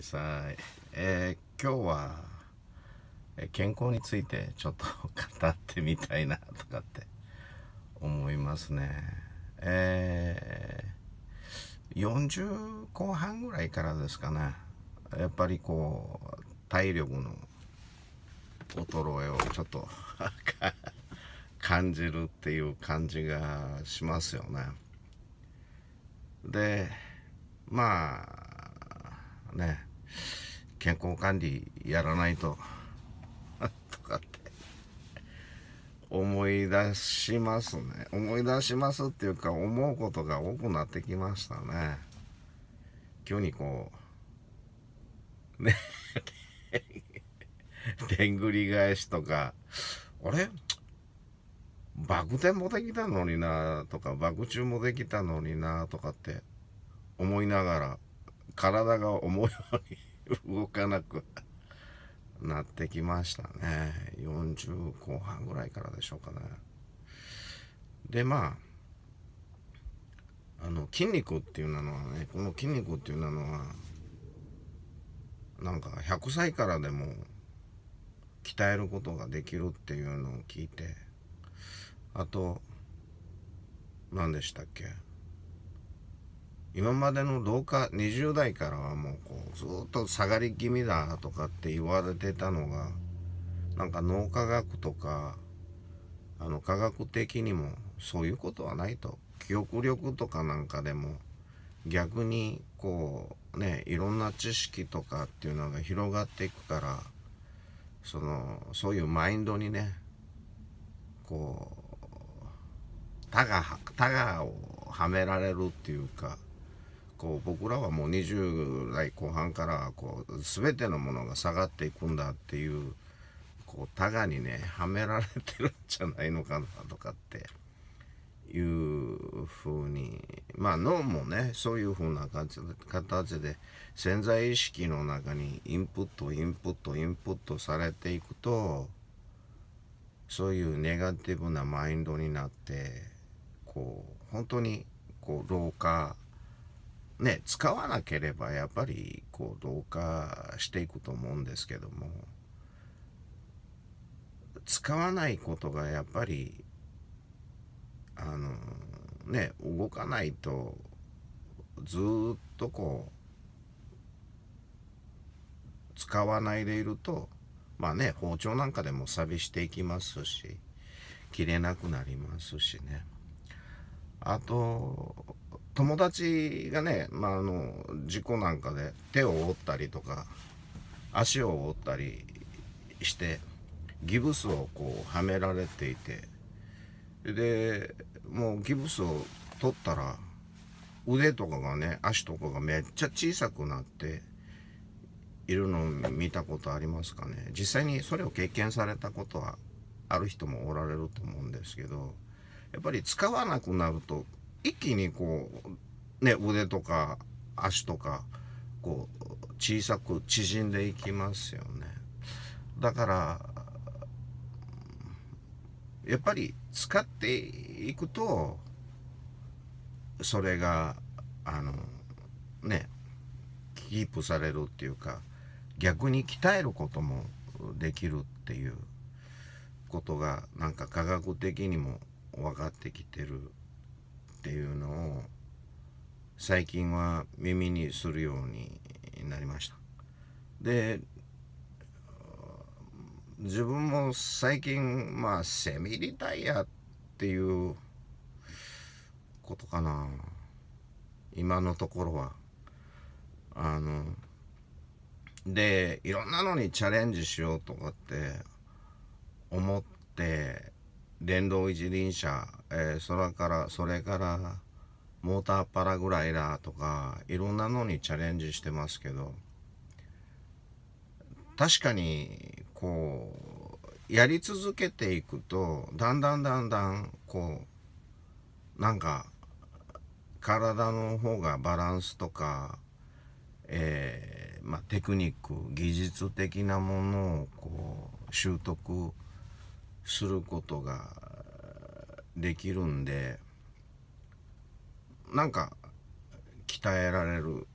さあ、えー、今日は健康についてちょっと語ってみたいなとかって思いますね。えー、40後半ぐらいからですかね。やっぱりこう、体力の衰えをちょっと 感じるっていう感じがしますよね。で、まあ、ね健康管理やらないと とかって思い出しますね思い出しますっていうか思うことが多くなってきましたね急にこうね でんぐり返しとかあれバク転もできたのになとかバク宙もできたのになとかって思いながら体が思うように動かなくなってきましたね40後半ぐらいからでしょうかねでまああの筋肉っていうのはねこの筋肉っていうのはなんか100歳からでも鍛えることができるっていうのを聞いてあと何でしたっけ今までの同化20代からはもうこうずっと下がり気味だとかって言われてたのがなんか脳科学とかあの科学的にもそういうことはないと記憶力とかなんかでも逆にこうねいろんな知識とかっていうのが広がっていくからそのそういうマインドにねこうタガタガをはめられるっていうかこう僕らはもう20代後半からこう全てのものが下がっていくんだっていうこうタガにねはめられてるんじゃないのかなとかっていうふうにまあ脳もねそういうふうな形で潜在意識の中にインプットインプットインプットされていくとそういうネガティブなマインドになってこう本当にこう老化ね、使わなければやっぱりこう同化していくと思うんですけども使わないことがやっぱりあのね動かないとずっとこう使わないでいるとまあね包丁なんかでも錆びしていきますし切れなくなりますしねあと友達がね、まあ、あの事故なんかで手を折ったりとか足を折ったりしてギブスをこうはめられていてでもうギブスを取ったら腕とかがね足とかがめっちゃ小さくなっているのを見たことありますかね実際にそれを経験されたことはある人もおられると思うんですけどやっぱり使わなくなると一気にこうね腕とか足とかこう小さく縮んでいきますよねだからやっぱり使っていくとそれがあのねキープされるっていうか逆に鍛えることもできるっていうことがなんか科学的にも分かってきてるっていうのを最近は耳にするようになりましたで自分も最近まあセミリタイアっていうことかな今のところはあのでいろんなのにチャレンジしようとかって思って電動一輪車、えー、それからそれからモーターパラグライダーとかいろんなのにチャレンジしてますけど確かにこうやり続けていくとだんだんだんだんこうなんか体の方がバランスとか、えーまあ、テクニック技術的なものをこう習得することができるんでなんか鍛えられる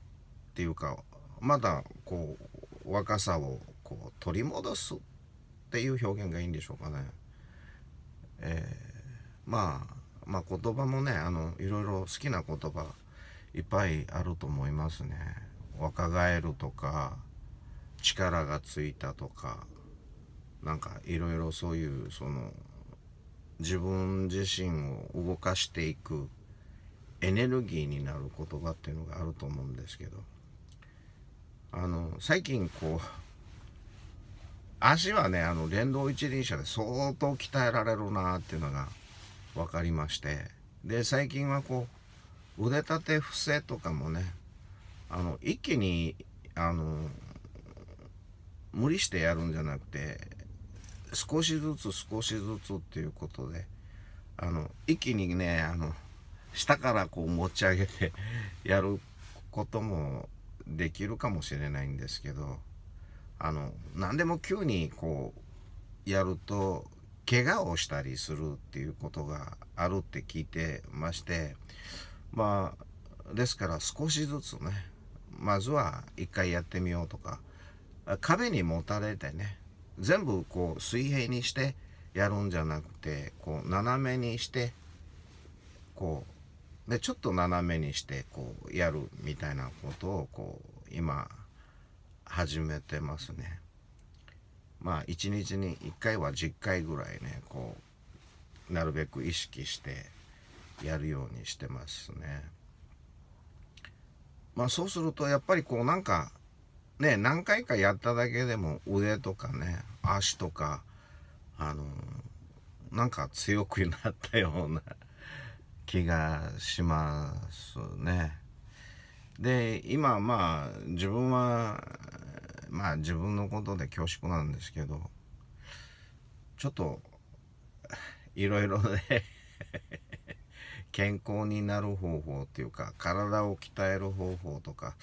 っていうかまだこう若さをこう取り戻すっていう表現がいいんでしょうかね。えー、まあまあ言葉もねあのいろいろ好きな言葉いっぱいあると思いますね。若返るとか力がついたとかなんかいろいろそういうその自分自身を動かしていくエネルギーになる言葉っていうのがあると思うんですけどあの最近こう足はねあの電動一輪車で相当鍛えられるなっていうのが分かりましてで最近はこう腕立て伏せとかもねあの一気にあの無理してやるんじゃなくて少しずつ少しずつっていうことであの一気にねあの下からこう持ち上げて やることもできるかもしれないんですけどあの何でも急にこうやると怪我をしたりするっていうことがあるって聞いてましてまあですから少しずつねまずは一回やってみようとか壁にもたれてね全部こう水平にしてやるんじゃなくてこう斜めにしてこうでちょっと斜めにしてこうやるみたいなことをこう今始めてますね。まあ1日に1回は10回ぐらいねこうなるべく意識してやるようにしてますね。まあそうするとやっぱりこうなんかね、何回かやっただけでも腕とかね、足とか、あの、なんか強くなったような 気がしますね。で、今まあ自分は、まあ自分のことで恐縮なんですけど、ちょっと、いろいろね 健康になる方法っていうか、体を鍛える方法とか、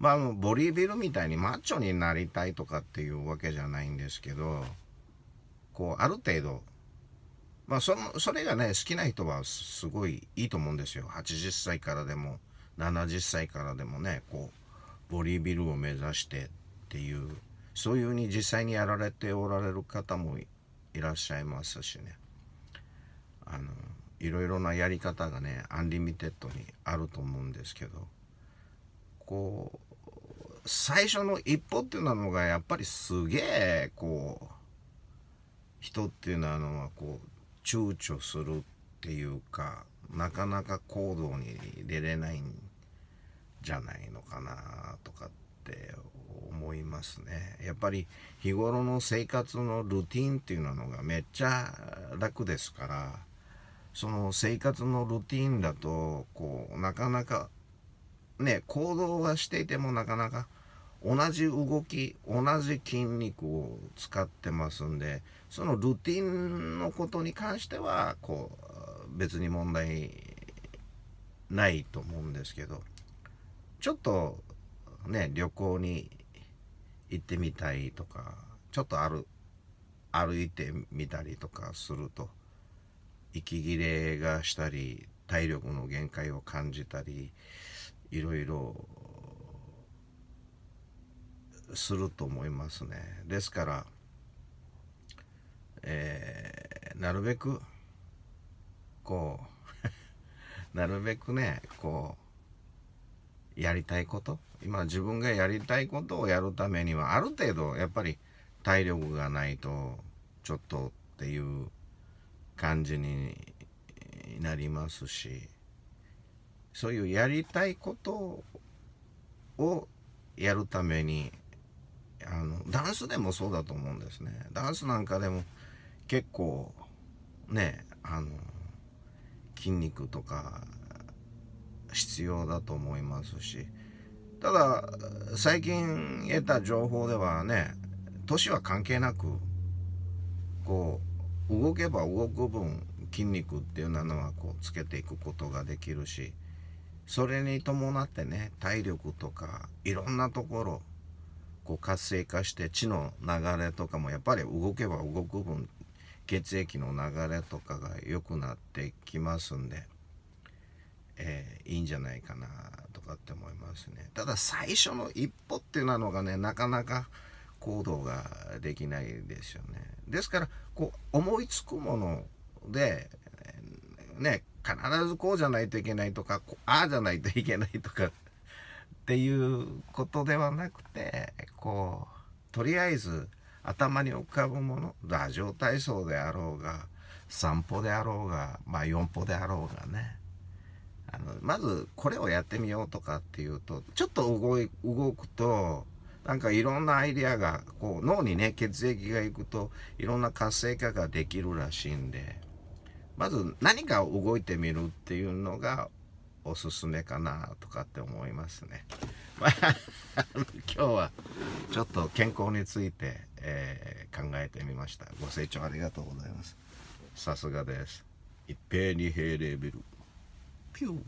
まあ、ボリビルみたいにマッチョになりたいとかっていうわけじゃないんですけどこうある程度まあそのそれがね好きな人はすごいいいと思うんですよ80歳からでも70歳からでもねこうボリビルを目指してっていうそういうふうに実際にやられておられる方もいらっしゃいますしねあのいろいろなやり方がねアンリミテッドにあると思うんですけどこう最初の一歩っていうのがやっぱりすげえこう人っていうのはあのこう躊躇するっていうかなかなか行動に出れないんじゃないのかなとかって思いますねやっぱり日頃の生活のルーティンっていうのがめっちゃ楽ですからその生活のルーティンだとこうなかなかね、行動はしていてもなかなか同じ動き、同じ筋肉を使ってますんで、そのルーティンのことに関しては、こう、別に問題ないと思うんですけど、ちょっとね、旅行に行ってみたいとか、ちょっとる歩いてみたりとかすると、息切れがしたり、体力の限界を感じたり、いろいろすると思いますね。ですから、えー、なるべくこう なるべくねこうやりたいこと今自分がやりたいことをやるためにはある程度やっぱり体力がないとちょっとっていう感じになりますし。そういうやりたいことをやるためにあのダンスでもそうだと思うんですねダンスなんかでも結構ねあの筋肉とか必要だと思いますしただ最近得た情報ではね年は関係なくこう動けば動く分筋肉っていうのはこうつけていくことができるしそれに伴ってね体力とかいろんなところこう活性化して血の流れとかもやっぱり動けば動く分血液の流れとかが良くなってきますんで、えー、いいんじゃないかなとかって思いますねただ最初の一歩っていうのがねなかなか行動ができないですよねですからこう思いつくものでね必ずこうじゃないといけないとかああじゃないといけないとか っていうことではなくてこうとりあえず頭に浮かぶものラジオ体操であろうが散歩であろうがまあ4歩であろうがねあのまずこれをやってみようとかっていうとちょっと動い動くとなんかいろんなアイデアがこう脳にね血液がいくといろんな活性化ができるらしいんでまず何か動いてみるっていうのがおすすめかなとかって思いますね。まあ、今日はちょっと健康について、えー、考えてみました。ご清聴ありがとうございます。さすがです。一平二平レベル。ピュー。